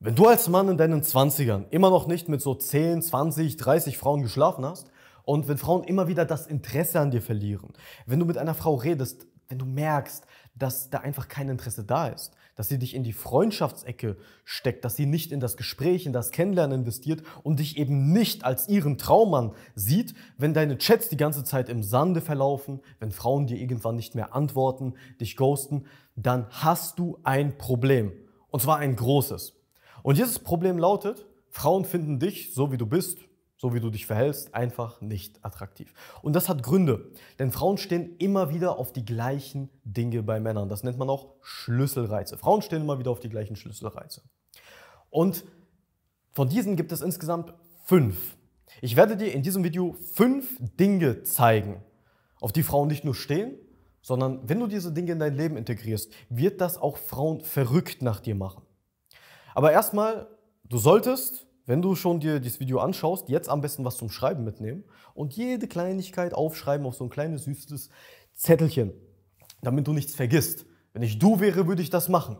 Wenn du als Mann in deinen 20ern immer noch nicht mit so 10, 20, 30 Frauen geschlafen hast und wenn Frauen immer wieder das Interesse an dir verlieren, wenn du mit einer Frau redest, wenn du merkst, dass da einfach kein Interesse da ist, dass sie dich in die Freundschaftsecke steckt, dass sie nicht in das Gespräch, in das Kennenlernen investiert und dich eben nicht als ihren Traummann sieht, wenn deine Chats die ganze Zeit im Sande verlaufen, wenn Frauen dir irgendwann nicht mehr antworten, dich ghosten, dann hast du ein Problem. Und zwar ein großes. Und dieses Problem lautet, Frauen finden dich, so wie du bist, so wie du dich verhältst, einfach nicht attraktiv. Und das hat Gründe, denn Frauen stehen immer wieder auf die gleichen Dinge bei Männern. Das nennt man auch Schlüsselreize. Frauen stehen immer wieder auf die gleichen Schlüsselreize. Und von diesen gibt es insgesamt fünf. Ich werde dir in diesem Video fünf Dinge zeigen, auf die Frauen nicht nur stehen, sondern wenn du diese Dinge in dein Leben integrierst, wird das auch Frauen verrückt nach dir machen. Aber erstmal, du solltest, wenn du schon dir dieses Video anschaust, jetzt am besten was zum Schreiben mitnehmen und jede Kleinigkeit aufschreiben auf so ein kleines süßes Zettelchen, damit du nichts vergisst. Wenn ich du wäre, würde ich das machen.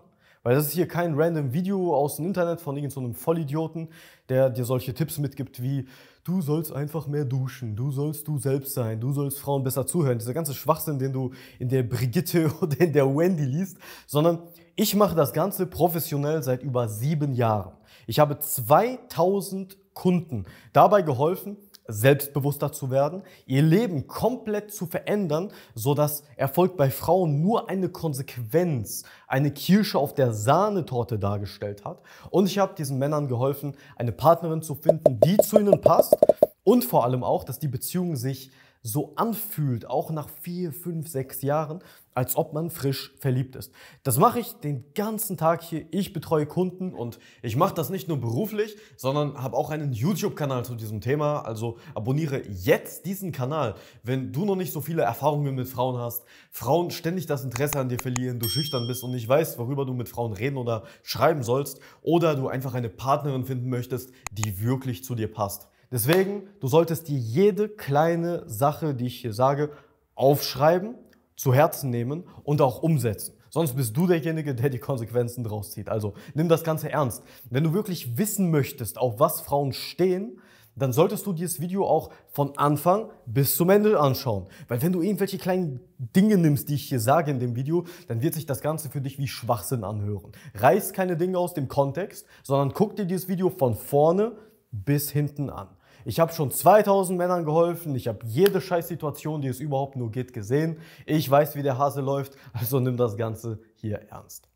Weil das ist hier kein random Video aus dem Internet von irgendeinem so Vollidioten, der dir solche Tipps mitgibt wie, du sollst einfach mehr duschen, du sollst du selbst sein, du sollst Frauen besser zuhören. Dieser ganze Schwachsinn, den du in der Brigitte oder in der Wendy liest, sondern ich mache das Ganze professionell seit über sieben Jahren. Ich habe 2000 Kunden dabei geholfen, selbstbewusster zu werden, ihr Leben komplett zu verändern, sodass Erfolg bei Frauen nur eine Konsequenz, eine Kirsche auf der Sahnetorte dargestellt hat. Und ich habe diesen Männern geholfen, eine Partnerin zu finden, die zu ihnen passt und vor allem auch, dass die Beziehung sich so anfühlt, auch nach vier, fünf, sechs Jahren, als ob man frisch verliebt ist. Das mache ich den ganzen Tag hier. Ich betreue Kunden und ich mache das nicht nur beruflich, sondern habe auch einen YouTube-Kanal zu diesem Thema. Also abonniere jetzt diesen Kanal, wenn du noch nicht so viele Erfahrungen mit Frauen hast, Frauen ständig das Interesse an dir verlieren, du schüchtern bist und nicht weißt, worüber du mit Frauen reden oder schreiben sollst oder du einfach eine Partnerin finden möchtest, die wirklich zu dir passt. Deswegen, du solltest dir jede kleine Sache, die ich hier sage, aufschreiben zu Herzen nehmen und auch umsetzen. Sonst bist du derjenige, der die Konsequenzen draus zieht. Also nimm das Ganze ernst. Wenn du wirklich wissen möchtest, auf was Frauen stehen, dann solltest du dieses Video auch von Anfang bis zum Ende anschauen. Weil wenn du irgendwelche kleinen Dinge nimmst, die ich hier sage in dem Video, dann wird sich das Ganze für dich wie Schwachsinn anhören. Reiß keine Dinge aus dem Kontext, sondern guck dir dieses Video von vorne bis hinten an. Ich habe schon 2000 Männern geholfen. Ich habe jede Scheißsituation, die es überhaupt nur geht, gesehen. Ich weiß, wie der Hase läuft. Also nimm das Ganze hier ernst.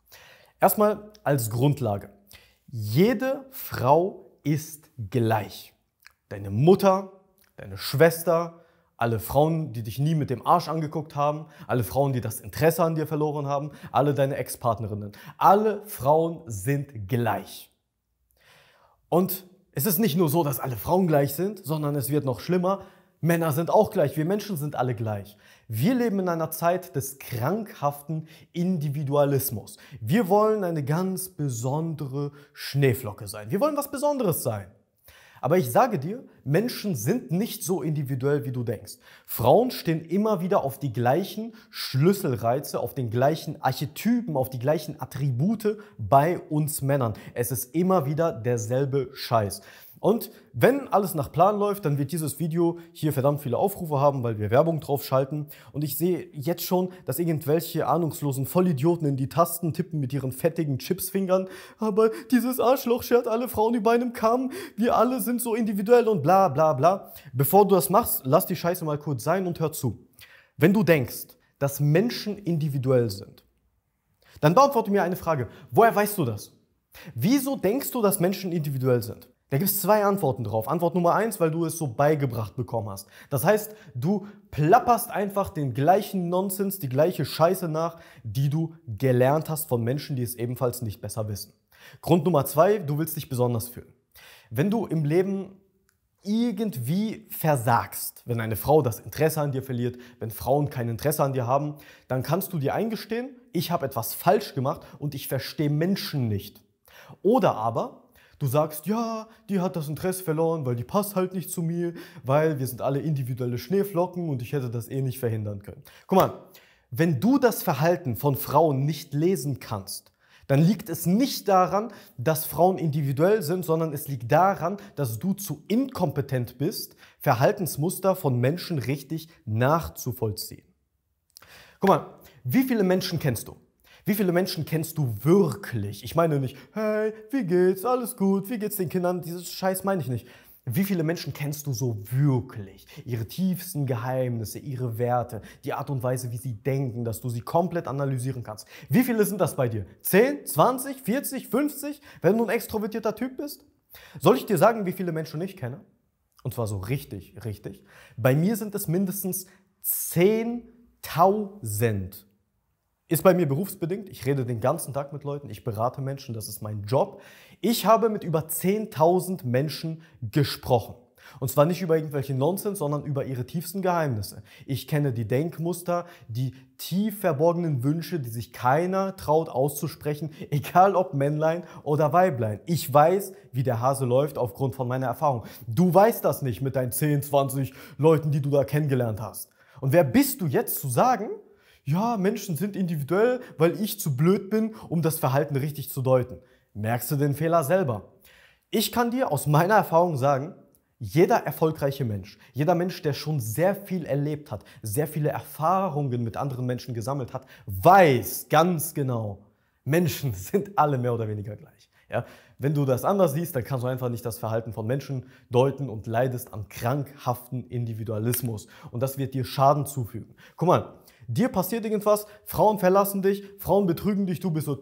Erstmal als Grundlage. Jede Frau ist gleich. Deine Mutter, deine Schwester, alle Frauen, die dich nie mit dem Arsch angeguckt haben, alle Frauen, die das Interesse an dir verloren haben, alle deine Ex-Partnerinnen. Alle Frauen sind gleich. Und es ist nicht nur so, dass alle Frauen gleich sind, sondern es wird noch schlimmer. Männer sind auch gleich, wir Menschen sind alle gleich. Wir leben in einer Zeit des krankhaften Individualismus. Wir wollen eine ganz besondere Schneeflocke sein. Wir wollen was Besonderes sein. Aber ich sage dir, Menschen sind nicht so individuell, wie du denkst. Frauen stehen immer wieder auf die gleichen Schlüsselreize, auf den gleichen Archetypen, auf die gleichen Attribute bei uns Männern. Es ist immer wieder derselbe Scheiß. Und wenn alles nach Plan läuft, dann wird dieses Video hier verdammt viele Aufrufe haben, weil wir Werbung drauf schalten. Und ich sehe jetzt schon, dass irgendwelche ahnungslosen Vollidioten in die Tasten tippen mit ihren fettigen Chipsfingern. Aber dieses Arschloch schert alle Frauen über einem Kamm. Wir alle sind so individuell und bla bla bla. Bevor du das machst, lass die Scheiße mal kurz sein und hör zu. Wenn du denkst, dass Menschen individuell sind, dann beantworte mir eine Frage. Woher weißt du das? Wieso denkst du, dass Menschen individuell sind? Da gibt es zwei Antworten drauf. Antwort Nummer eins, weil du es so beigebracht bekommen hast. Das heißt, du plapperst einfach den gleichen Nonsens, die gleiche Scheiße nach, die du gelernt hast von Menschen, die es ebenfalls nicht besser wissen. Grund Nummer zwei, du willst dich besonders fühlen. Wenn du im Leben irgendwie versagst, wenn eine Frau das Interesse an dir verliert, wenn Frauen kein Interesse an dir haben, dann kannst du dir eingestehen, ich habe etwas falsch gemacht und ich verstehe Menschen nicht. Oder aber Du sagst, ja, die hat das Interesse verloren, weil die passt halt nicht zu mir, weil wir sind alle individuelle Schneeflocken und ich hätte das eh nicht verhindern können. Guck mal, wenn du das Verhalten von Frauen nicht lesen kannst, dann liegt es nicht daran, dass Frauen individuell sind, sondern es liegt daran, dass du zu inkompetent bist, Verhaltensmuster von Menschen richtig nachzuvollziehen. Guck mal, wie viele Menschen kennst du? Wie viele Menschen kennst du wirklich? Ich meine nicht, hey, wie geht's, alles gut, wie geht's den Kindern, dieses Scheiß meine ich nicht. Wie viele Menschen kennst du so wirklich? Ihre tiefsten Geheimnisse, ihre Werte, die Art und Weise, wie sie denken, dass du sie komplett analysieren kannst. Wie viele sind das bei dir? 10, 20, 40, 50, wenn du ein extrovertierter Typ bist? Soll ich dir sagen, wie viele Menschen ich kenne? Und zwar so richtig, richtig. Bei mir sind es mindestens 10.000 ist bei mir berufsbedingt. Ich rede den ganzen Tag mit Leuten, ich berate Menschen, das ist mein Job. Ich habe mit über 10.000 Menschen gesprochen. Und zwar nicht über irgendwelchen Nonsens, sondern über ihre tiefsten Geheimnisse. Ich kenne die Denkmuster, die tief verborgenen Wünsche, die sich keiner traut auszusprechen, egal ob Männlein oder Weiblein. Ich weiß, wie der Hase läuft aufgrund von meiner Erfahrung. Du weißt das nicht mit deinen 10, 20 Leuten, die du da kennengelernt hast. Und wer bist du jetzt zu sagen, ja, Menschen sind individuell, weil ich zu blöd bin, um das Verhalten richtig zu deuten. Merkst du den Fehler selber? Ich kann dir aus meiner Erfahrung sagen, jeder erfolgreiche Mensch, jeder Mensch, der schon sehr viel erlebt hat, sehr viele Erfahrungen mit anderen Menschen gesammelt hat, weiß ganz genau, Menschen sind alle mehr oder weniger gleich. Ja? Wenn du das anders siehst, dann kannst du einfach nicht das Verhalten von Menschen deuten und leidest am krankhaften Individualismus. Und das wird dir Schaden zufügen. Guck mal, Dir passiert irgendwas, Frauen verlassen dich, Frauen betrügen dich, du bist so,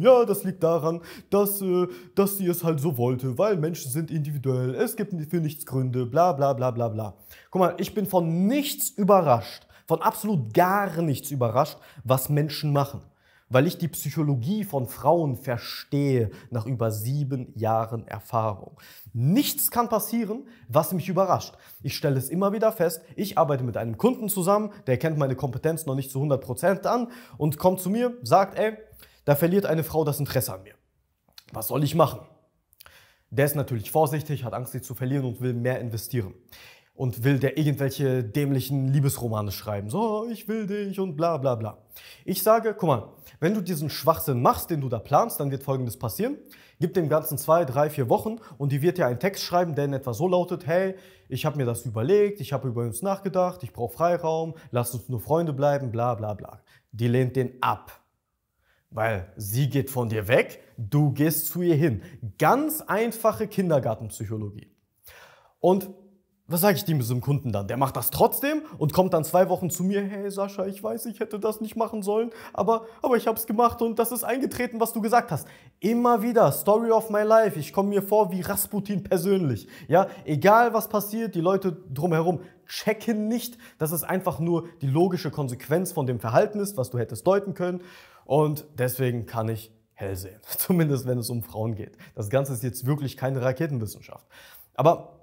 ja, das liegt daran, dass, äh, dass sie es halt so wollte, weil Menschen sind individuell, es gibt für nichts Gründe, bla bla bla bla bla. Guck mal, ich bin von nichts überrascht, von absolut gar nichts überrascht, was Menschen machen weil ich die Psychologie von Frauen verstehe nach über sieben Jahren Erfahrung. Nichts kann passieren, was mich überrascht. Ich stelle es immer wieder fest, ich arbeite mit einem Kunden zusammen, der kennt meine Kompetenz noch nicht zu 100% an und kommt zu mir, sagt, ey, da verliert eine Frau das Interesse an mir. Was soll ich machen? Der ist natürlich vorsichtig, hat Angst, sie zu verlieren und will mehr investieren und will der irgendwelche dämlichen Liebesromane schreiben. So, ich will dich und bla bla bla. Ich sage, guck mal, wenn du diesen Schwachsinn machst, den du da planst, dann wird folgendes passieren. Gib dem Ganzen zwei, drei, vier Wochen und die wird dir einen Text schreiben, der in etwa so lautet, hey, ich habe mir das überlegt, ich habe über uns nachgedacht, ich brauche Freiraum, lass uns nur Freunde bleiben, bla bla bla. Die lehnt den ab. Weil sie geht von dir weg, du gehst zu ihr hin. Ganz einfache Kindergartenpsychologie. Und was sage ich dem diesem Kunden dann? Der macht das trotzdem und kommt dann zwei Wochen zu mir, hey Sascha, ich weiß, ich hätte das nicht machen sollen, aber, aber ich habe es gemacht und das ist eingetreten, was du gesagt hast. Immer wieder, Story of my life, ich komme mir vor wie Rasputin persönlich. Ja, egal was passiert, die Leute drumherum checken nicht, dass es einfach nur die logische Konsequenz von dem Verhalten ist, was du hättest deuten können und deswegen kann ich hell sehen. Zumindest wenn es um Frauen geht. Das Ganze ist jetzt wirklich keine Raketenwissenschaft. Aber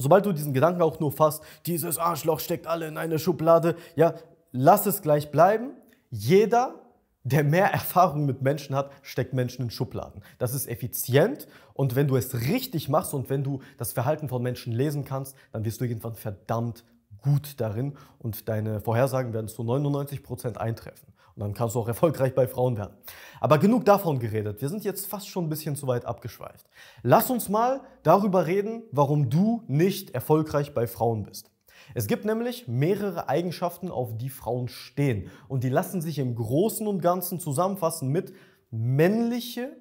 Sobald du diesen Gedanken auch nur fasst, dieses Arschloch steckt alle in eine Schublade, ja, lass es gleich bleiben. Jeder, der mehr Erfahrung mit Menschen hat, steckt Menschen in Schubladen. Das ist effizient und wenn du es richtig machst und wenn du das Verhalten von Menschen lesen kannst, dann wirst du irgendwann verdammt gut darin und deine Vorhersagen werden zu 99% Prozent eintreffen. Dann kannst du auch erfolgreich bei Frauen werden. Aber genug davon geredet. Wir sind jetzt fast schon ein bisschen zu weit abgeschweift. Lass uns mal darüber reden, warum du nicht erfolgreich bei Frauen bist. Es gibt nämlich mehrere Eigenschaften, auf die Frauen stehen. Und die lassen sich im Großen und Ganzen zusammenfassen mit männliche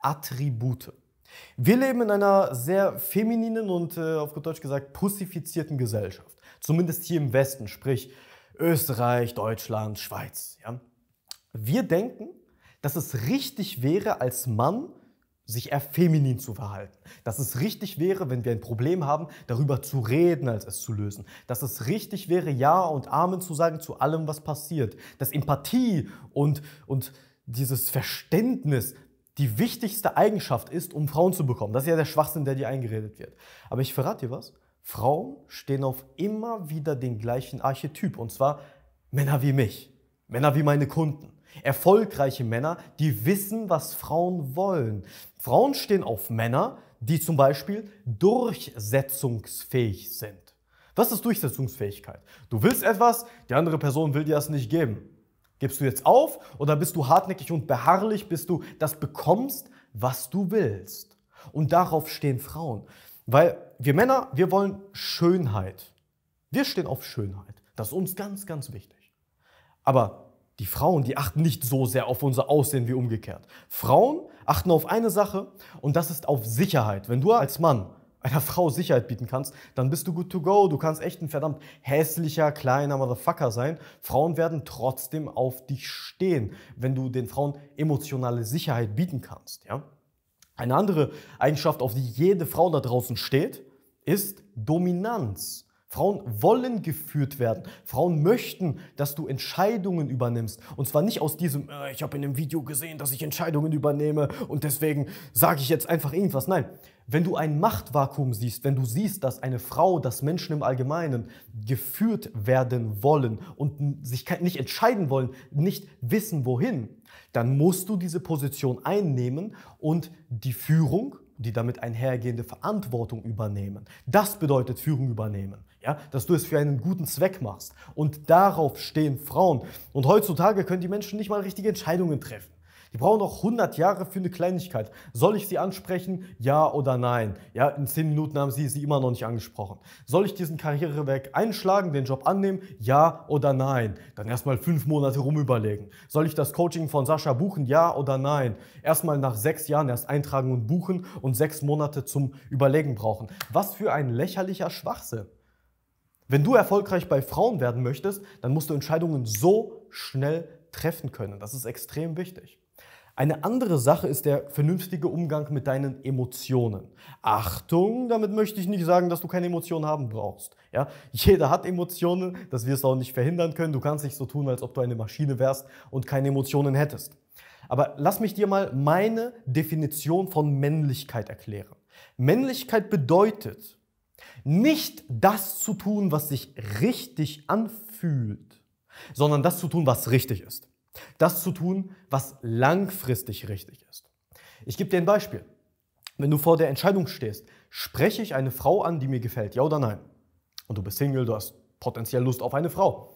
Attribute. Wir leben in einer sehr femininen und äh, auf gut Deutsch gesagt pussifizierten Gesellschaft. Zumindest hier im Westen, sprich Österreich, Deutschland, Schweiz. Ja? Wir denken, dass es richtig wäre, als Mann sich eher feminin zu verhalten. Dass es richtig wäre, wenn wir ein Problem haben, darüber zu reden, als es zu lösen. Dass es richtig wäre, Ja und Amen zu sagen zu allem, was passiert. Dass Empathie und, und dieses Verständnis die wichtigste Eigenschaft ist, um Frauen zu bekommen. Das ist ja der Schwachsinn, der dir eingeredet wird. Aber ich verrate dir was. Frauen stehen auf immer wieder den gleichen Archetyp. Und zwar Männer wie mich. Männer wie meine Kunden. Erfolgreiche Männer, die wissen, was Frauen wollen. Frauen stehen auf Männer, die zum Beispiel durchsetzungsfähig sind. Was ist Durchsetzungsfähigkeit? Du willst etwas, die andere Person will dir das nicht geben. Gibst du jetzt auf oder bist du hartnäckig und beharrlich, bis du das bekommst, was du willst? Und darauf stehen Frauen. Weil wir Männer, wir wollen Schönheit. Wir stehen auf Schönheit. Das ist uns ganz, ganz wichtig. Aber die Frauen, die achten nicht so sehr auf unser Aussehen wie umgekehrt. Frauen achten auf eine Sache und das ist auf Sicherheit. Wenn du als Mann einer Frau Sicherheit bieten kannst, dann bist du good to go. Du kannst echt ein verdammt hässlicher, kleiner Motherfucker sein. Frauen werden trotzdem auf dich stehen, wenn du den Frauen emotionale Sicherheit bieten kannst. Ja? Eine andere Eigenschaft, auf die jede Frau da draußen steht, ist Dominanz. Frauen wollen geführt werden. Frauen möchten, dass du Entscheidungen übernimmst. Und zwar nicht aus diesem, äh, ich habe in einem Video gesehen, dass ich Entscheidungen übernehme und deswegen sage ich jetzt einfach irgendwas. Nein, wenn du ein Machtvakuum siehst, wenn du siehst, dass eine Frau, dass Menschen im Allgemeinen geführt werden wollen und sich nicht entscheiden wollen, nicht wissen wohin, dann musst du diese Position einnehmen und die Führung die damit einhergehende Verantwortung übernehmen. Das bedeutet Führung übernehmen. Ja, dass du es für einen guten Zweck machst. Und darauf stehen Frauen. Und heutzutage können die Menschen nicht mal richtige Entscheidungen treffen. Die brauchen noch 100 Jahre für eine Kleinigkeit. Soll ich sie ansprechen? Ja oder nein? Ja, in 10 Minuten haben sie sie immer noch nicht angesprochen. Soll ich diesen Karriereweg einschlagen, den Job annehmen? Ja oder nein? Dann erstmal fünf Monate rumüberlegen. Soll ich das Coaching von Sascha buchen? Ja oder nein? Erstmal nach sechs Jahren erst eintragen und buchen und sechs Monate zum Überlegen brauchen. Was für ein lächerlicher Schwachsinn. Wenn du erfolgreich bei Frauen werden möchtest, dann musst du Entscheidungen so schnell treffen können. Das ist extrem wichtig. Eine andere Sache ist der vernünftige Umgang mit deinen Emotionen. Achtung, damit möchte ich nicht sagen, dass du keine Emotionen haben brauchst. Ja, jeder hat Emotionen, das wirst du auch nicht verhindern können. Du kannst nicht so tun, als ob du eine Maschine wärst und keine Emotionen hättest. Aber lass mich dir mal meine Definition von Männlichkeit erklären. Männlichkeit bedeutet, nicht das zu tun, was sich richtig anfühlt, sondern das zu tun, was richtig ist. Das zu tun, was langfristig richtig ist. Ich gebe dir ein Beispiel. Wenn du vor der Entscheidung stehst, spreche ich eine Frau an, die mir gefällt, ja oder nein? Und du bist Single, du hast potenziell Lust auf eine Frau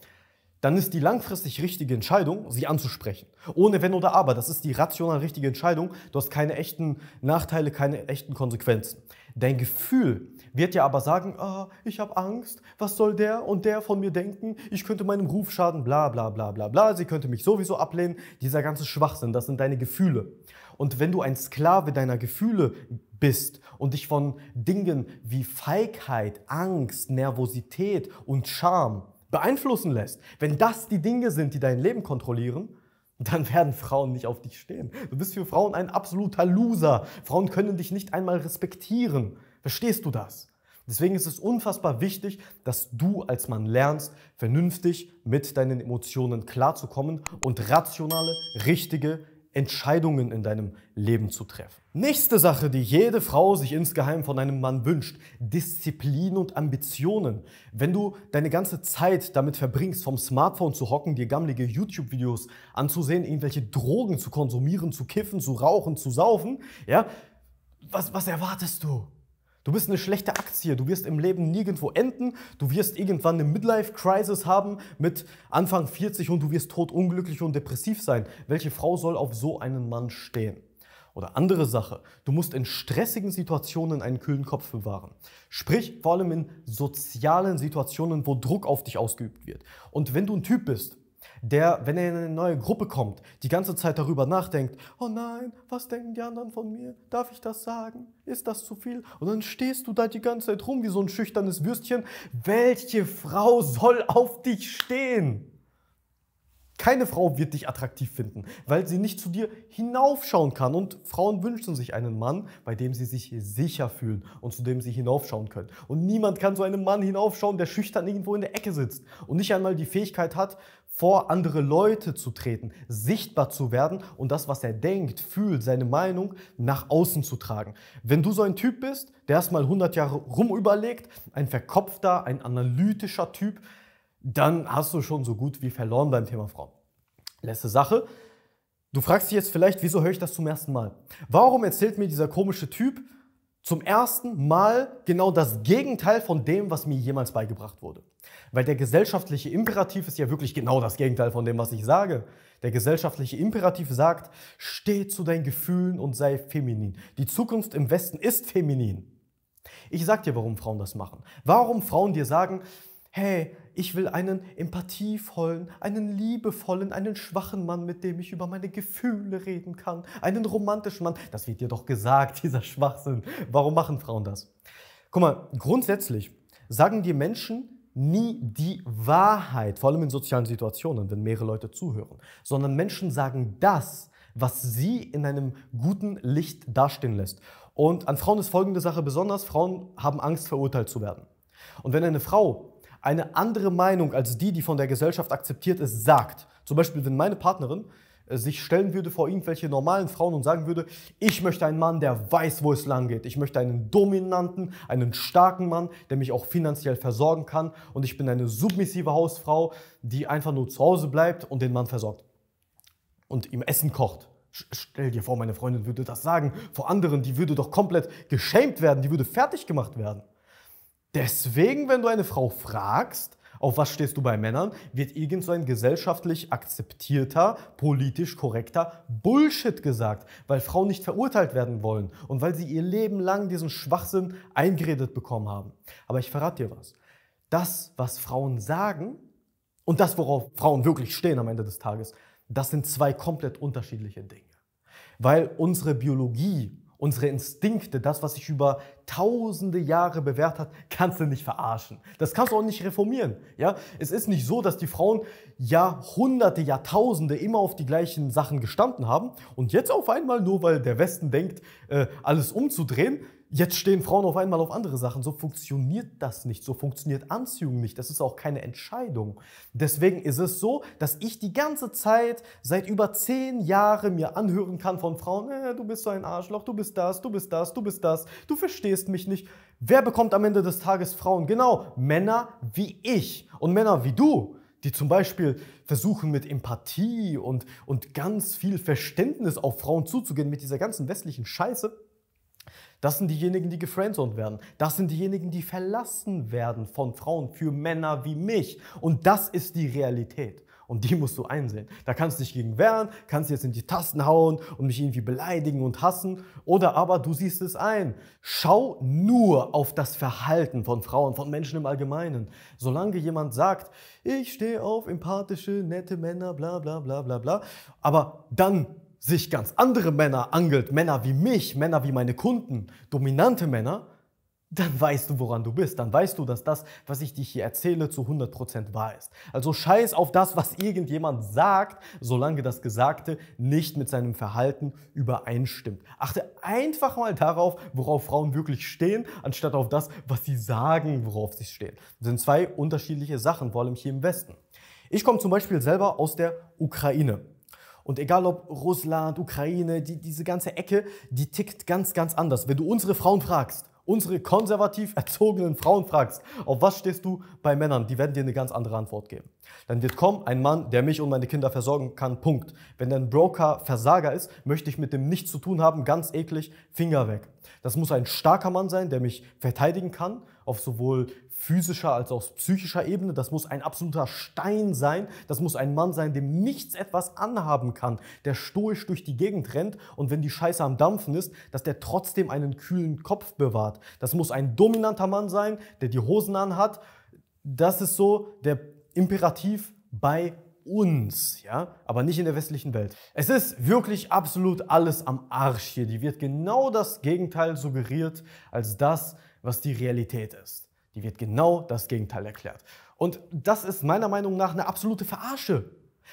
dann ist die langfristig richtige Entscheidung, sie anzusprechen. Ohne Wenn oder Aber. Das ist die rational richtige Entscheidung. Du hast keine echten Nachteile, keine echten Konsequenzen. Dein Gefühl wird dir aber sagen, ah, ich habe Angst, was soll der und der von mir denken, ich könnte meinem Ruf schaden, bla bla bla bla bla, sie könnte mich sowieso ablehnen, dieser ganze Schwachsinn, das sind deine Gefühle. Und wenn du ein Sklave deiner Gefühle bist und dich von Dingen wie Feigheit, Angst, Nervosität und Scham beeinflussen lässt, wenn das die Dinge sind, die dein Leben kontrollieren, dann werden Frauen nicht auf dich stehen. Du bist für Frauen ein absoluter Loser. Frauen können dich nicht einmal respektieren. Verstehst du das? Deswegen ist es unfassbar wichtig, dass du als Mann lernst, vernünftig mit deinen Emotionen klarzukommen und rationale, richtige Entscheidungen in deinem Leben zu treffen. Nächste Sache, die jede Frau sich insgeheim von einem Mann wünscht, Disziplin und Ambitionen. Wenn du deine ganze Zeit damit verbringst, vom Smartphone zu hocken, dir gammlige YouTube-Videos anzusehen, irgendwelche Drogen zu konsumieren, zu kiffen, zu rauchen, zu saufen, ja, was, was erwartest du? Du bist eine schlechte Aktie, du wirst im Leben nirgendwo enden, du wirst irgendwann eine Midlife-Crisis haben mit Anfang 40 und du wirst tot unglücklich und depressiv sein. Welche Frau soll auf so einen Mann stehen? Oder andere Sache, du musst in stressigen Situationen einen kühlen Kopf bewahren. Sprich, vor allem in sozialen Situationen, wo Druck auf dich ausgeübt wird. Und wenn du ein Typ bist, der, wenn er in eine neue Gruppe kommt, die ganze Zeit darüber nachdenkt, oh nein, was denken die anderen von mir? Darf ich das sagen? Ist das zu viel? Und dann stehst du da die ganze Zeit rum wie so ein schüchternes Würstchen. Welche Frau soll auf dich stehen? Keine Frau wird dich attraktiv finden, weil sie nicht zu dir hinaufschauen kann. Und Frauen wünschen sich einen Mann, bei dem sie sich sicher fühlen und zu dem sie hinaufschauen können. Und niemand kann so einem Mann hinaufschauen, der schüchtern irgendwo in der Ecke sitzt und nicht einmal die Fähigkeit hat, vor andere Leute zu treten, sichtbar zu werden und das, was er denkt, fühlt, seine Meinung nach außen zu tragen. Wenn du so ein Typ bist, der erstmal 100 Jahre rumüberlegt, ein verkopfter, ein analytischer Typ, dann hast du schon so gut wie verloren beim Thema Frauen. Letzte Sache. Du fragst dich jetzt vielleicht, wieso höre ich das zum ersten Mal? Warum erzählt mir dieser komische Typ zum ersten Mal genau das Gegenteil von dem, was mir jemals beigebracht wurde? Weil der gesellschaftliche Imperativ ist ja wirklich genau das Gegenteil von dem, was ich sage. Der gesellschaftliche Imperativ sagt, steh zu deinen Gefühlen und sei feminin. Die Zukunft im Westen ist feminin. Ich sag dir, warum Frauen das machen. Warum Frauen dir sagen, hey, ich will einen empathievollen, einen liebevollen, einen schwachen Mann, mit dem ich über meine Gefühle reden kann. Einen romantischen Mann. Das wird dir doch gesagt, dieser Schwachsinn. Warum machen Frauen das? Guck mal, grundsätzlich sagen die Menschen nie die Wahrheit, vor allem in sozialen Situationen, wenn mehrere Leute zuhören, sondern Menschen sagen das, was sie in einem guten Licht dastehen lässt. Und an Frauen ist folgende Sache besonders, Frauen haben Angst, verurteilt zu werden. Und wenn eine Frau eine andere Meinung als die, die von der Gesellschaft akzeptiert ist, sagt. Zum Beispiel, wenn meine Partnerin äh, sich stellen würde vor irgendwelche normalen Frauen und sagen würde, ich möchte einen Mann, der weiß, wo es lang geht. Ich möchte einen dominanten, einen starken Mann, der mich auch finanziell versorgen kann. Und ich bin eine submissive Hausfrau, die einfach nur zu Hause bleibt und den Mann versorgt. Und ihm Essen kocht. Stell dir vor, meine Freundin würde das sagen. Vor anderen, die würde doch komplett geschämt werden, die würde fertig gemacht werden. Deswegen, wenn du eine Frau fragst, auf was stehst du bei Männern, wird irgend so ein gesellschaftlich akzeptierter, politisch korrekter Bullshit gesagt, weil Frauen nicht verurteilt werden wollen und weil sie ihr Leben lang diesen Schwachsinn eingeredet bekommen haben. Aber ich verrate dir was. Das, was Frauen sagen und das, worauf Frauen wirklich stehen am Ende des Tages, das sind zwei komplett unterschiedliche Dinge. Weil unsere Biologie unsere Instinkte, das, was sich über tausende Jahre bewährt hat, kannst du nicht verarschen. Das kannst du auch nicht reformieren. Ja? Es ist nicht so, dass die Frauen Jahrhunderte, Jahrtausende immer auf die gleichen Sachen gestanden haben und jetzt auf einmal, nur weil der Westen denkt, äh, alles umzudrehen, jetzt stehen Frauen auf einmal auf andere Sachen. So funktioniert das nicht. So funktioniert Anziehung nicht. Das ist auch keine Entscheidung. Deswegen ist es so, dass ich die ganze Zeit seit über zehn Jahren mir anhören kann von Frauen, äh, du bist so ein Arschloch, du bist das, du bist das, du bist das, du verstehst mich nicht. Wer bekommt am Ende des Tages Frauen? Genau, Männer wie ich und Männer wie du die zum Beispiel versuchen mit Empathie und, und ganz viel Verständnis auf Frauen zuzugehen, mit dieser ganzen westlichen Scheiße, das sind diejenigen, die gefriendzoned werden. Das sind diejenigen, die verlassen werden von Frauen für Männer wie mich. Und das ist die Realität. Und die musst du einsehen. Da kannst du dich gegen wehren, kannst jetzt in die Tasten hauen und mich irgendwie beleidigen und hassen. Oder aber du siehst es ein. Schau nur auf das Verhalten von Frauen, von Menschen im Allgemeinen. Solange jemand sagt, ich stehe auf empathische, nette Männer, bla bla bla bla bla, aber dann sich ganz andere Männer angelt, Männer wie mich, Männer wie meine Kunden, dominante Männer, dann weißt du, woran du bist. Dann weißt du, dass das, was ich dir hier erzähle, zu 100% wahr ist. Also scheiß auf das, was irgendjemand sagt, solange das Gesagte nicht mit seinem Verhalten übereinstimmt. Achte einfach mal darauf, worauf Frauen wirklich stehen, anstatt auf das, was sie sagen, worauf sie stehen. Das sind zwei unterschiedliche Sachen, vor allem hier im Westen. Ich komme zum Beispiel selber aus der Ukraine. Und egal ob Russland, Ukraine, die, diese ganze Ecke, die tickt ganz, ganz anders. Wenn du unsere Frauen fragst, unsere konservativ erzogenen Frauen fragst, auf was stehst du bei Männern, die werden dir eine ganz andere Antwort geben. Dann wird kommen ein Mann, der mich und meine Kinder versorgen kann, Punkt. Wenn dein Broker Versager ist, möchte ich mit dem nichts zu tun haben, ganz eklig, Finger weg. Das muss ein starker Mann sein, der mich verteidigen kann, auf sowohl physischer als auch psychischer Ebene. Das muss ein absoluter Stein sein. Das muss ein Mann sein, dem nichts etwas anhaben kann, der stoisch durch die Gegend rennt und wenn die Scheiße am Dampfen ist, dass der trotzdem einen kühlen Kopf bewahrt. Das muss ein dominanter Mann sein, der die Hosen anhat. Das ist so der Imperativ bei uns, ja, aber nicht in der westlichen Welt. Es ist wirklich absolut alles am Arsch hier. Die wird genau das Gegenteil suggeriert als das, was die Realität ist. Die wird genau das Gegenteil erklärt. Und das ist meiner Meinung nach eine absolute Verarsche.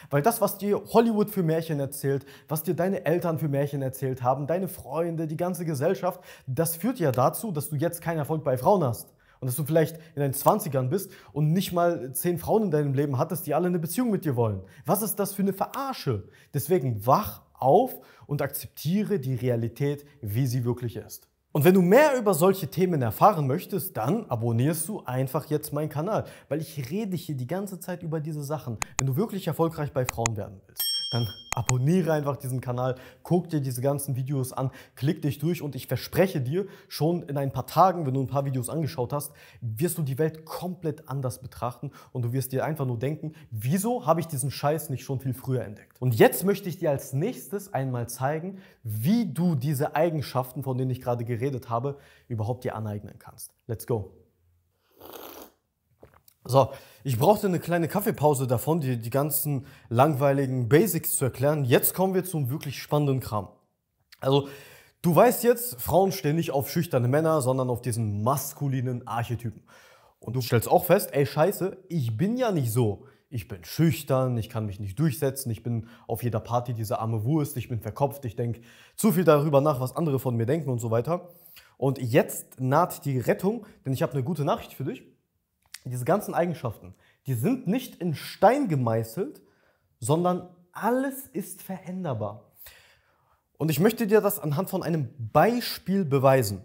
Weil das, was dir Hollywood für Märchen erzählt, was dir deine Eltern für Märchen erzählt haben, deine Freunde, die ganze Gesellschaft, das führt ja dazu, dass du jetzt keinen Erfolg bei Frauen hast. Und dass du vielleicht in deinen 20ern bist und nicht mal zehn Frauen in deinem Leben hattest, die alle eine Beziehung mit dir wollen. Was ist das für eine Verarsche? Deswegen wach auf und akzeptiere die Realität, wie sie wirklich ist. Und wenn du mehr über solche Themen erfahren möchtest, dann abonnierst du einfach jetzt meinen Kanal, weil ich rede hier die ganze Zeit über diese Sachen, wenn du wirklich erfolgreich bei Frauen werden willst dann abonniere einfach diesen Kanal, guck dir diese ganzen Videos an, klick dich durch und ich verspreche dir, schon in ein paar Tagen, wenn du ein paar Videos angeschaut hast, wirst du die Welt komplett anders betrachten und du wirst dir einfach nur denken, wieso habe ich diesen Scheiß nicht schon viel früher entdeckt? Und jetzt möchte ich dir als nächstes einmal zeigen, wie du diese Eigenschaften, von denen ich gerade geredet habe, überhaupt dir aneignen kannst. Let's go! So, ich brauchte eine kleine Kaffeepause davon, dir die ganzen langweiligen Basics zu erklären. Jetzt kommen wir zum wirklich spannenden Kram. Also, du weißt jetzt, Frauen stehen nicht auf schüchterne Männer, sondern auf diesen maskulinen Archetypen. Und du stellst auch fest, ey Scheiße, ich bin ja nicht so. Ich bin schüchtern, ich kann mich nicht durchsetzen, ich bin auf jeder Party diese arme Wurst, ich bin verkopft, ich denke zu viel darüber nach, was andere von mir denken und so weiter. Und jetzt naht die Rettung, denn ich habe eine gute Nachricht für dich diese ganzen Eigenschaften, die sind nicht in Stein gemeißelt, sondern alles ist veränderbar. Und ich möchte dir das anhand von einem Beispiel beweisen.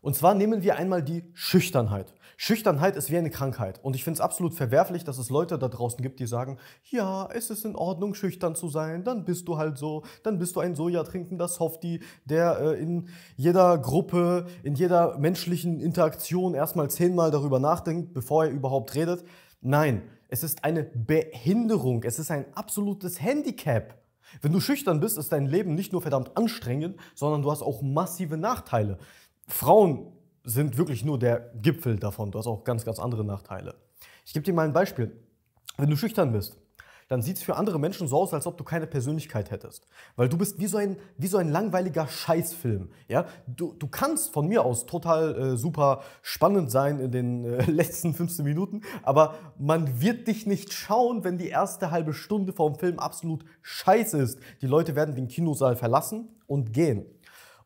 Und zwar nehmen wir einmal die Schüchternheit. Schüchternheit ist wie eine Krankheit. Und ich finde es absolut verwerflich, dass es Leute da draußen gibt, die sagen, ja, es ist in Ordnung, schüchtern zu sein, dann bist du halt so, dann bist du ein Soja-trinkender Softie, der äh, in jeder Gruppe, in jeder menschlichen Interaktion erstmal zehnmal darüber nachdenkt, bevor er überhaupt redet. Nein, es ist eine Behinderung, es ist ein absolutes Handicap. Wenn du schüchtern bist, ist dein Leben nicht nur verdammt anstrengend, sondern du hast auch massive Nachteile. Frauen sind wirklich nur der Gipfel davon. Du hast auch ganz, ganz andere Nachteile. Ich gebe dir mal ein Beispiel. Wenn du schüchtern bist, dann sieht es für andere Menschen so aus, als ob du keine Persönlichkeit hättest. Weil du bist wie so ein, wie so ein langweiliger Scheißfilm. Ja? Du, du kannst von mir aus total äh, super spannend sein in den äh, letzten 15 Minuten, aber man wird dich nicht schauen, wenn die erste halbe Stunde vom Film absolut scheiße ist. Die Leute werden den Kinosaal verlassen und gehen.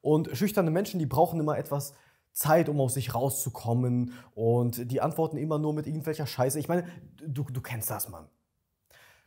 Und schüchterne Menschen, die brauchen immer etwas Zeit, um aus sich rauszukommen und die antworten immer nur mit irgendwelcher Scheiße. Ich meine, du, du kennst das, Mann.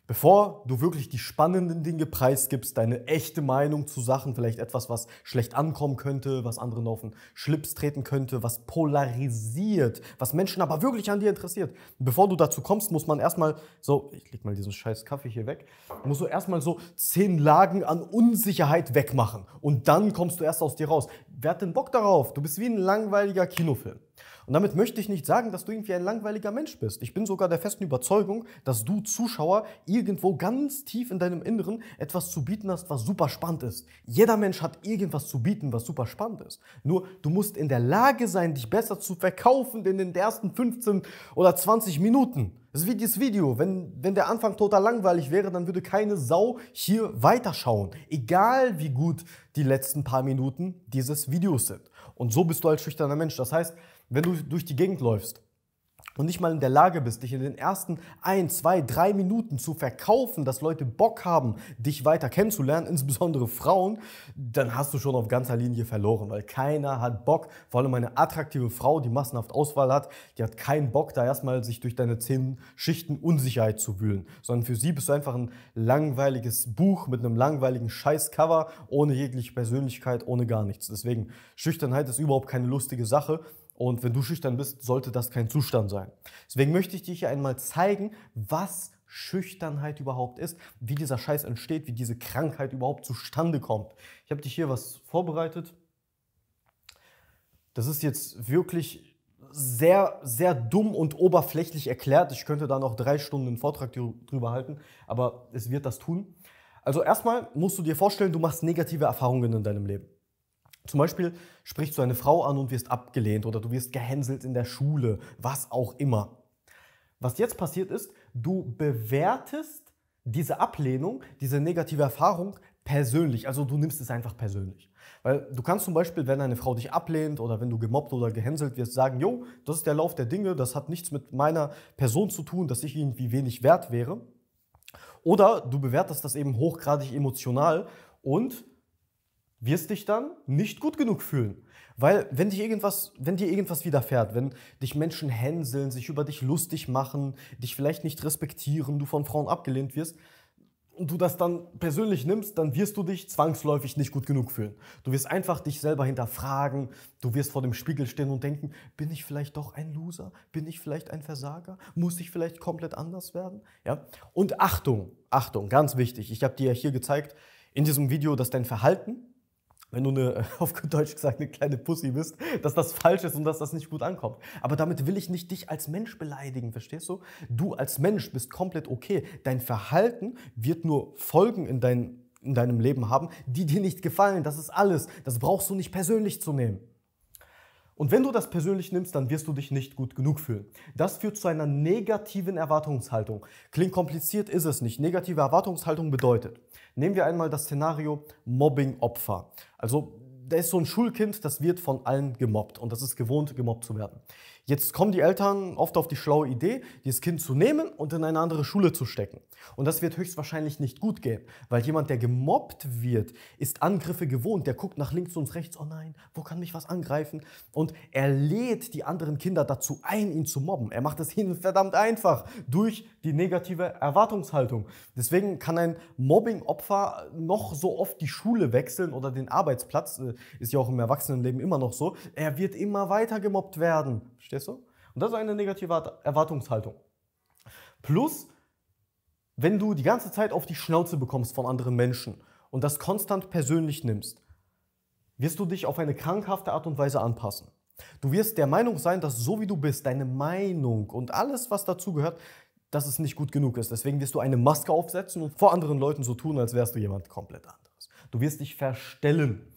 Bevor du wirklich die spannenden Dinge preisgibst, deine echte Meinung zu Sachen, vielleicht etwas, was schlecht ankommen könnte, was anderen auf den Schlips treten könnte, was polarisiert, was Menschen aber wirklich an dir interessiert. Bevor du dazu kommst, muss man erstmal so, ich leg mal diesen scheiß Kaffee hier weg, musst du erstmal so zehn Lagen an Unsicherheit wegmachen. Und dann kommst du erst aus dir raus. Wer hat denn Bock darauf? Du bist wie ein langweiliger Kinofilm. Und damit möchte ich nicht sagen, dass du irgendwie ein langweiliger Mensch bist. Ich bin sogar der festen Überzeugung, dass du Zuschauer irgendwo ganz tief in deinem Inneren etwas zu bieten hast, was super spannend ist. Jeder Mensch hat irgendwas zu bieten, was super spannend ist. Nur du musst in der Lage sein, dich besser zu verkaufen in den ersten 15 oder 20 Minuten. Das ist wie dieses Video. Wenn, wenn der Anfang total langweilig wäre, dann würde keine Sau hier weiterschauen. Egal wie gut die letzten paar Minuten dieses Videos sind. Und so bist du als schüchterner Mensch. Das heißt, wenn du durch die Gegend läufst und nicht mal in der Lage bist, dich in den ersten ein, zwei, drei Minuten zu verkaufen, dass Leute Bock haben, dich weiter kennenzulernen, insbesondere Frauen, dann hast du schon auf ganzer Linie verloren, weil keiner hat Bock, vor allem eine attraktive Frau, die massenhaft Auswahl hat, die hat keinen Bock, da erstmal sich durch deine zehn Schichten Unsicherheit zu wühlen, sondern für sie bist du einfach ein langweiliges Buch mit einem langweiligen Scheißcover, ohne jegliche Persönlichkeit, ohne gar nichts. Deswegen, Schüchternheit ist überhaupt keine lustige Sache und wenn du schüchtern bist, sollte das kein Zustand sein. Deswegen möchte ich dir hier einmal zeigen, was Schüchternheit überhaupt ist, wie dieser Scheiß entsteht, wie diese Krankheit überhaupt zustande kommt. Ich habe dich hier was vorbereitet. Das ist jetzt wirklich sehr, sehr dumm und oberflächlich erklärt. Ich könnte da noch drei Stunden einen Vortrag drüber halten, aber es wird das tun. Also erstmal musst du dir vorstellen, du machst negative Erfahrungen in deinem Leben. Zum Beispiel sprichst du eine Frau an und wirst abgelehnt oder du wirst gehänselt in der Schule, was auch immer. Was jetzt passiert ist, du bewertest diese Ablehnung, diese negative Erfahrung persönlich. Also du nimmst es einfach persönlich. Weil du kannst zum Beispiel, wenn eine Frau dich ablehnt oder wenn du gemobbt oder gehänselt wirst, sagen, jo, das ist der Lauf der Dinge, das hat nichts mit meiner Person zu tun, dass ich irgendwie wenig wert wäre. Oder du bewertest das eben hochgradig emotional und wirst dich dann nicht gut genug fühlen. Weil wenn, dich irgendwas, wenn dir irgendwas widerfährt, wenn dich Menschen hänseln, sich über dich lustig machen, dich vielleicht nicht respektieren, du von Frauen abgelehnt wirst und du das dann persönlich nimmst, dann wirst du dich zwangsläufig nicht gut genug fühlen. Du wirst einfach dich selber hinterfragen, du wirst vor dem Spiegel stehen und denken, bin ich vielleicht doch ein Loser? Bin ich vielleicht ein Versager? Muss ich vielleicht komplett anders werden? Ja? Und Achtung, Achtung, ganz wichtig, ich habe dir ja hier gezeigt in diesem Video, dass dein Verhalten wenn du eine, auf Deutsch gesagt, eine kleine Pussy bist, dass das falsch ist und dass das nicht gut ankommt. Aber damit will ich nicht dich als Mensch beleidigen, verstehst du? Du als Mensch bist komplett okay. Dein Verhalten wird nur Folgen in, dein, in deinem Leben haben, die dir nicht gefallen. Das ist alles. Das brauchst du nicht persönlich zu nehmen. Und wenn du das persönlich nimmst, dann wirst du dich nicht gut genug fühlen. Das führt zu einer negativen Erwartungshaltung. Klingt kompliziert, ist es nicht. Negative Erwartungshaltung bedeutet, Nehmen wir einmal das Szenario Mobbing-Opfer. Also da ist so ein Schulkind, das wird von allen gemobbt und das ist gewohnt, gemobbt zu werden. Jetzt kommen die Eltern oft auf die schlaue Idee, dieses Kind zu nehmen und in eine andere Schule zu stecken. Und das wird höchstwahrscheinlich nicht gut gehen, weil jemand, der gemobbt wird, ist Angriffe gewohnt. Der guckt nach links und rechts, oh nein, wo kann mich was angreifen? Und er lädt die anderen Kinder dazu ein, ihn zu mobben. Er macht es ihnen verdammt einfach durch die negative Erwartungshaltung. Deswegen kann ein Mobbing-Opfer noch so oft die Schule wechseln oder den Arbeitsplatz, äh, ist ja auch im Erwachsenenleben immer noch so, er wird immer weiter gemobbt werden. Versteht Verstehst du? Und das ist eine negative Erwartungshaltung. Plus, wenn du die ganze Zeit auf die Schnauze bekommst von anderen Menschen und das konstant persönlich nimmst, wirst du dich auf eine krankhafte Art und Weise anpassen. Du wirst der Meinung sein, dass so wie du bist, deine Meinung und alles, was dazu gehört, dass es nicht gut genug ist. Deswegen wirst du eine Maske aufsetzen und vor anderen Leuten so tun, als wärst du jemand komplett anderes. Du wirst dich verstellen.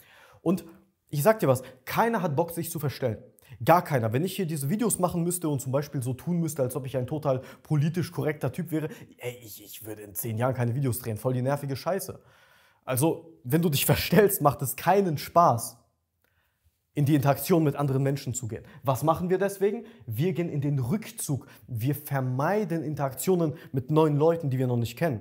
Und ich sag dir was, keiner hat Bock, sich zu verstellen. Gar keiner. Wenn ich hier diese Videos machen müsste und zum Beispiel so tun müsste, als ob ich ein total politisch korrekter Typ wäre, ey, ich, ich würde in zehn Jahren keine Videos drehen. Voll die nervige Scheiße. Also, wenn du dich verstellst, macht es keinen Spaß, in die Interaktion mit anderen Menschen zu gehen. Was machen wir deswegen? Wir gehen in den Rückzug. Wir vermeiden Interaktionen mit neuen Leuten, die wir noch nicht kennen.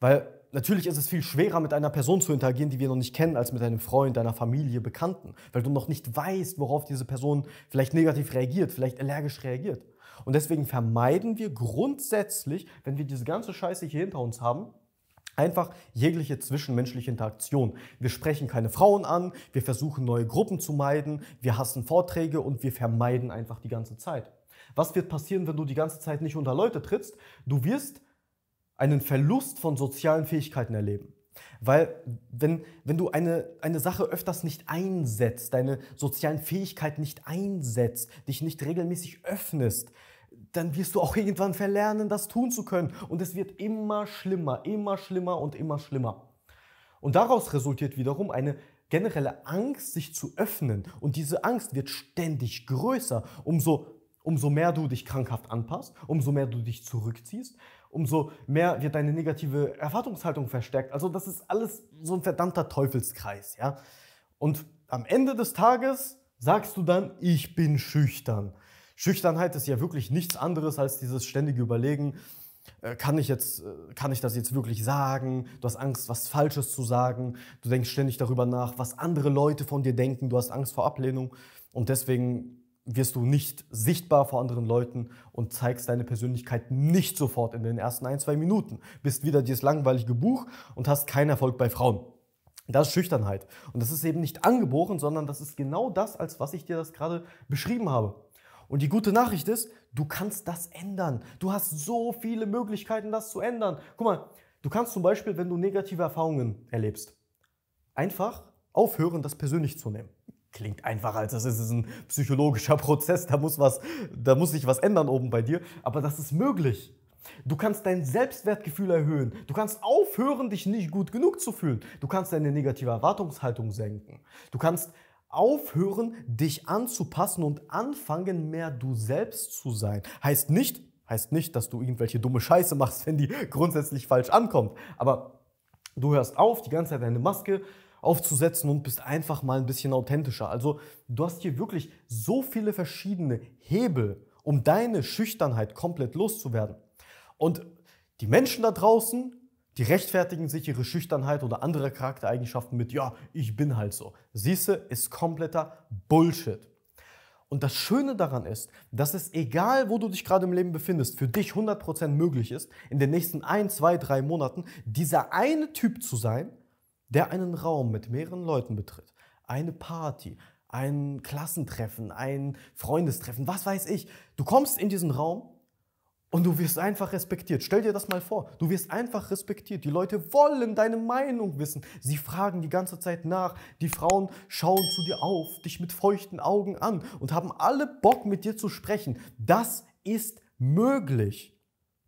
Weil Natürlich ist es viel schwerer, mit einer Person zu interagieren, die wir noch nicht kennen, als mit einem Freund, deiner Familie, Bekannten, weil du noch nicht weißt, worauf diese Person vielleicht negativ reagiert, vielleicht allergisch reagiert. Und deswegen vermeiden wir grundsätzlich, wenn wir diese ganze Scheiße hier hinter uns haben, einfach jegliche zwischenmenschliche Interaktion. Wir sprechen keine Frauen an, wir versuchen neue Gruppen zu meiden, wir hassen Vorträge und wir vermeiden einfach die ganze Zeit. Was wird passieren, wenn du die ganze Zeit nicht unter Leute trittst? Du wirst einen Verlust von sozialen Fähigkeiten erleben. Weil wenn, wenn du eine, eine Sache öfters nicht einsetzt, deine sozialen Fähigkeiten nicht einsetzt, dich nicht regelmäßig öffnest, dann wirst du auch irgendwann verlernen, das tun zu können. Und es wird immer schlimmer, immer schlimmer und immer schlimmer. Und daraus resultiert wiederum eine generelle Angst, sich zu öffnen. Und diese Angst wird ständig größer, umso, umso mehr du dich krankhaft anpasst, umso mehr du dich zurückziehst, umso mehr wird deine negative Erwartungshaltung verstärkt. Also das ist alles so ein verdammter Teufelskreis, ja. Und am Ende des Tages sagst du dann, ich bin schüchtern. Schüchternheit ist ja wirklich nichts anderes als dieses ständige Überlegen, äh, kann ich jetzt, äh, kann ich das jetzt wirklich sagen? Du hast Angst, was Falsches zu sagen. Du denkst ständig darüber nach, was andere Leute von dir denken. Du hast Angst vor Ablehnung. Und deswegen wirst du nicht sichtbar vor anderen Leuten und zeigst deine Persönlichkeit nicht sofort in den ersten ein, zwei Minuten. Bist wieder dieses langweilige Buch und hast keinen Erfolg bei Frauen. Das ist Schüchternheit. Und das ist eben nicht angeboren, sondern das ist genau das, als was ich dir das gerade beschrieben habe. Und die gute Nachricht ist, du kannst das ändern. Du hast so viele Möglichkeiten, das zu ändern. Guck mal, du kannst zum Beispiel, wenn du negative Erfahrungen erlebst, einfach aufhören, das persönlich zu nehmen klingt einfach, als das Es ist ein psychologischer Prozess, da muss, was, da muss sich was ändern oben bei dir. Aber das ist möglich. Du kannst dein Selbstwertgefühl erhöhen. Du kannst aufhören, dich nicht gut genug zu fühlen. Du kannst deine negative Erwartungshaltung senken. Du kannst aufhören, dich anzupassen und anfangen, mehr du selbst zu sein. Heißt nicht, heißt nicht, dass du irgendwelche dumme Scheiße machst, wenn die grundsätzlich falsch ankommt. Aber du hörst auf, die ganze Zeit deine Maske aufzusetzen und bist einfach mal ein bisschen authentischer. Also du hast hier wirklich so viele verschiedene Hebel, um deine Schüchternheit komplett loszuwerden. Und die Menschen da draußen, die rechtfertigen sich ihre Schüchternheit oder andere Charaktereigenschaften mit, ja, ich bin halt so. Siehste, ist kompletter Bullshit. Und das Schöne daran ist, dass es egal, wo du dich gerade im Leben befindest, für dich 100% möglich ist, in den nächsten ein, zwei, drei Monaten dieser eine Typ zu sein, der einen Raum mit mehreren Leuten betritt, eine Party, ein Klassentreffen, ein Freundestreffen, was weiß ich. Du kommst in diesen Raum und du wirst einfach respektiert. Stell dir das mal vor. Du wirst einfach respektiert. Die Leute wollen deine Meinung wissen. Sie fragen die ganze Zeit nach. Die Frauen schauen zu dir auf, dich mit feuchten Augen an und haben alle Bock, mit dir zu sprechen. Das ist möglich.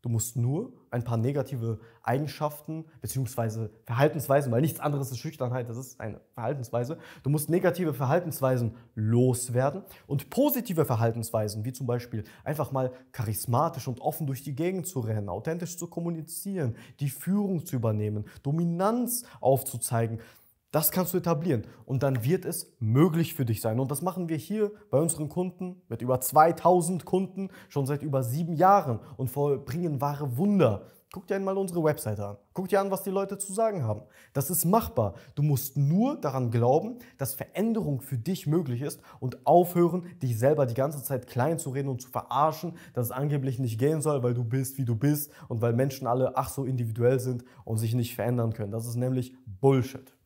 Du musst nur ein paar negative Eigenschaften bzw. Verhaltensweisen, weil nichts anderes ist Schüchternheit, das ist eine Verhaltensweise. Du musst negative Verhaltensweisen loswerden und positive Verhaltensweisen, wie zum Beispiel einfach mal charismatisch und offen durch die Gegend zu rennen, authentisch zu kommunizieren, die Führung zu übernehmen, Dominanz aufzuzeigen, das kannst du etablieren und dann wird es möglich für dich sein. Und das machen wir hier bei unseren Kunden mit über 2000 Kunden schon seit über sieben Jahren und vollbringen wahre Wunder. Guck dir einmal unsere Webseite an. Guck dir an, was die Leute zu sagen haben. Das ist machbar. Du musst nur daran glauben, dass Veränderung für dich möglich ist und aufhören, dich selber die ganze Zeit klein zu reden und zu verarschen, dass es angeblich nicht gehen soll, weil du bist, wie du bist und weil Menschen alle ach so individuell sind und sich nicht verändern können. Das ist nämlich Bullshit.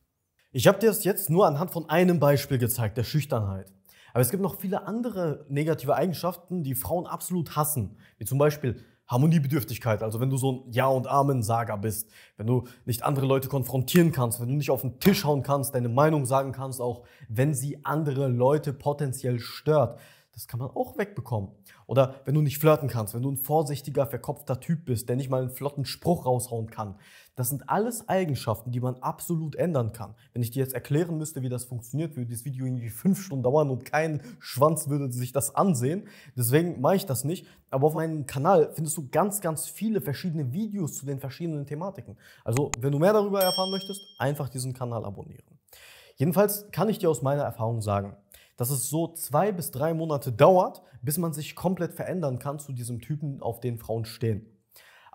Ich habe dir das jetzt nur anhand von einem Beispiel gezeigt, der Schüchternheit. Aber es gibt noch viele andere negative Eigenschaften, die Frauen absolut hassen, wie zum Beispiel Harmoniebedürftigkeit, also wenn du so ein Ja- und Amen-Sager bist, wenn du nicht andere Leute konfrontieren kannst, wenn du nicht auf den Tisch hauen kannst, deine Meinung sagen kannst, auch wenn sie andere Leute potenziell stört. Das kann man auch wegbekommen. Oder wenn du nicht flirten kannst, wenn du ein vorsichtiger, verkopfter Typ bist, der nicht mal einen flotten Spruch raushauen kann. Das sind alles Eigenschaften, die man absolut ändern kann. Wenn ich dir jetzt erklären müsste, wie das funktioniert, würde das Video irgendwie fünf Stunden dauern und kein Schwanz würde sich das ansehen. Deswegen mache ich das nicht. Aber auf meinem Kanal findest du ganz, ganz viele verschiedene Videos zu den verschiedenen Thematiken. Also, wenn du mehr darüber erfahren möchtest, einfach diesen Kanal abonnieren. Jedenfalls kann ich dir aus meiner Erfahrung sagen, dass es so zwei bis drei Monate dauert, bis man sich komplett verändern kann zu diesem Typen, auf den Frauen stehen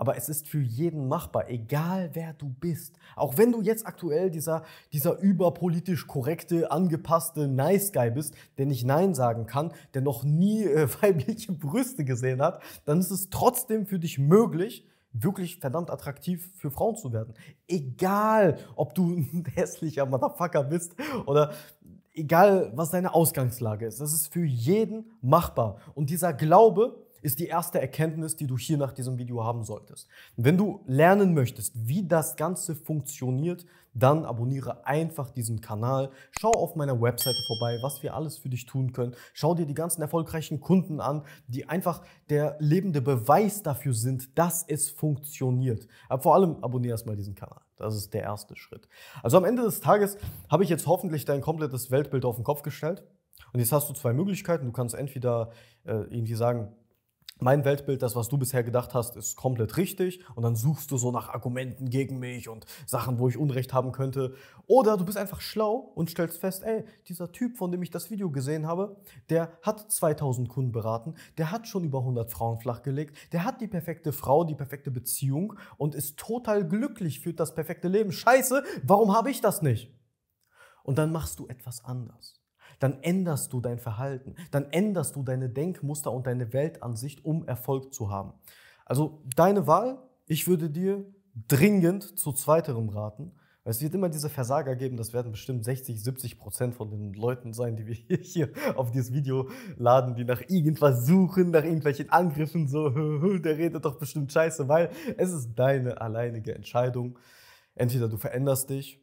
aber es ist für jeden machbar, egal wer du bist. Auch wenn du jetzt aktuell dieser, dieser überpolitisch korrekte, angepasste Nice Guy bist, der nicht Nein sagen kann, der noch nie äh, weibliche Brüste gesehen hat, dann ist es trotzdem für dich möglich, wirklich verdammt attraktiv für Frauen zu werden. Egal, ob du ein hässlicher Motherfucker bist oder egal, was deine Ausgangslage ist. Das ist für jeden machbar. Und dieser Glaube, ist die erste Erkenntnis, die du hier nach diesem Video haben solltest. Wenn du lernen möchtest, wie das Ganze funktioniert, dann abonniere einfach diesen Kanal, schau auf meiner Webseite vorbei, was wir alles für dich tun können, schau dir die ganzen erfolgreichen Kunden an, die einfach der lebende Beweis dafür sind, dass es funktioniert. Aber vor allem abonniere erstmal diesen Kanal. Das ist der erste Schritt. Also am Ende des Tages habe ich jetzt hoffentlich dein komplettes Weltbild auf den Kopf gestellt. Und jetzt hast du zwei Möglichkeiten. Du kannst entweder äh, irgendwie sagen, mein Weltbild, das, was du bisher gedacht hast, ist komplett richtig. Und dann suchst du so nach Argumenten gegen mich und Sachen, wo ich Unrecht haben könnte. Oder du bist einfach schlau und stellst fest, ey, dieser Typ, von dem ich das Video gesehen habe, der hat 2000 Kunden beraten, der hat schon über 100 Frauen flachgelegt, der hat die perfekte Frau, die perfekte Beziehung und ist total glücklich, führt das perfekte Leben. Scheiße, warum habe ich das nicht? Und dann machst du etwas anders dann änderst du dein Verhalten, dann änderst du deine Denkmuster und deine Weltansicht, um Erfolg zu haben. Also deine Wahl, ich würde dir dringend zu zweiterem raten. Es wird immer diese Versager geben, das werden bestimmt 60, 70 Prozent von den Leuten sein, die wir hier auf dieses Video laden, die nach irgendwas suchen, nach irgendwelchen Angriffen, so, der redet doch bestimmt scheiße, weil es ist deine alleinige Entscheidung. Entweder du veränderst dich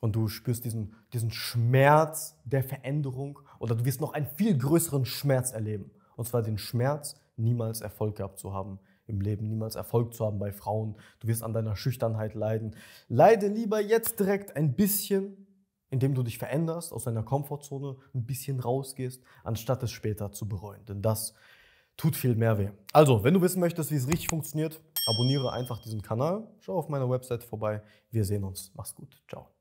und du spürst diesen, diesen Schmerz der Veränderung oder du wirst noch einen viel größeren Schmerz erleben. Und zwar den Schmerz, niemals Erfolg gehabt zu haben im Leben, niemals Erfolg zu haben bei Frauen. Du wirst an deiner Schüchternheit leiden. Leide lieber jetzt direkt ein bisschen, indem du dich veränderst, aus deiner Komfortzone ein bisschen rausgehst, anstatt es später zu bereuen. Denn das tut viel mehr weh. Also, wenn du wissen möchtest, wie es richtig funktioniert, abonniere einfach diesen Kanal, schau auf meiner Website vorbei. Wir sehen uns. Mach's gut. Ciao.